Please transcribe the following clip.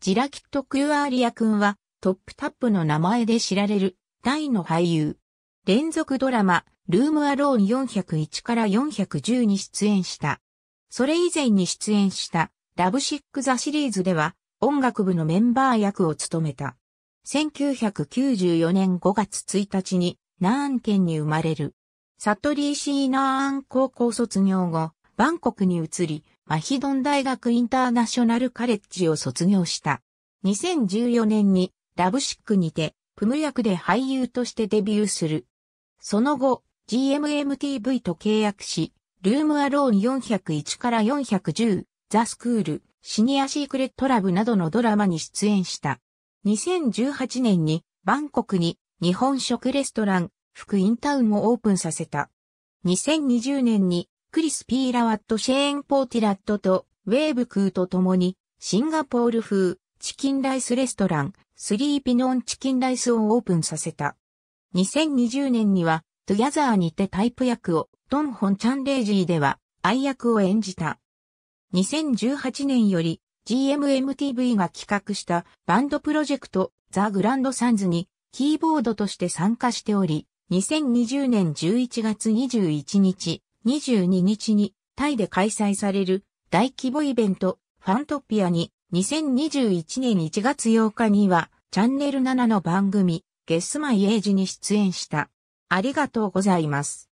ジラキット・クーアーリア君はトップタップの名前で知られる大の俳優。連続ドラマ、ルームアローン401から410に出演した。それ以前に出演したラブシック・ザ・シリーズでは音楽部のメンバー役を務めた。1994年5月1日にナーン県に生まれる。サトリーシーナーン高校卒業後、バンコクに移り、マヒドン大学インターナショナルカレッジを卒業した。2014年にラブシックにて、プム役で俳優としてデビューする。その後、GMMTV と契約し、ルームアローン401から410、ザ・スクール、シニア・シークレット・ラブなどのドラマに出演した。2018年に、バンコクに日本食レストラン、福インタウンをオープンさせた。2020年にクリス・ピーラワット・シェーン・ポーティラットとウェーブクーと共にシンガポール風チキンライスレストランスリーピノンチキンライスをオープンさせた。2020年にはトゥギャザーにてタイプ役をドン・ホン・チャンレイジーでは愛役を演じた。2018年より GMMTV が企画したバンドプロジェクトザ・グランドサンズにキーボードとして参加しており、2020年11月21日、22日にタイで開催される大規模イベントファントピアに2021年1月8日にはチャンネル7の番組ゲスマイエージに出演した。ありがとうございます。